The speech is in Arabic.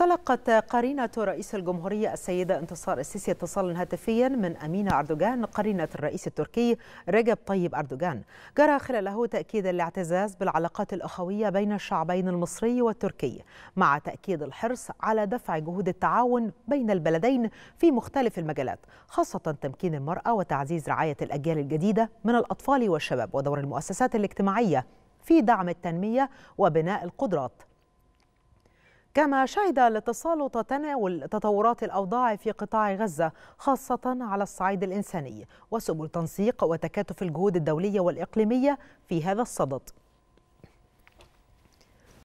تلقت قرينة رئيس الجمهورية السيدة انتصار السيسي اتصالا هاتفيا من أمينة أردوغان قرينة الرئيس التركي رجب طيب أردوغان جرى خلاله تأكيد الاعتزاز بالعلاقات الأخوية بين الشعبين المصري والتركي مع تأكيد الحرص على دفع جهود التعاون بين البلدين في مختلف المجالات خاصة تمكين المرأة وتعزيز رعاية الأجيال الجديدة من الأطفال والشباب ودور المؤسسات الاجتماعية في دعم التنمية وبناء القدرات كما شهد الاتصال تتناول تطورات الأوضاع في قطاع غزة خاصة على الصعيد الإنساني وسبل تنسيق وتكاتف الجهود الدولية والإقليمية في هذا الصدد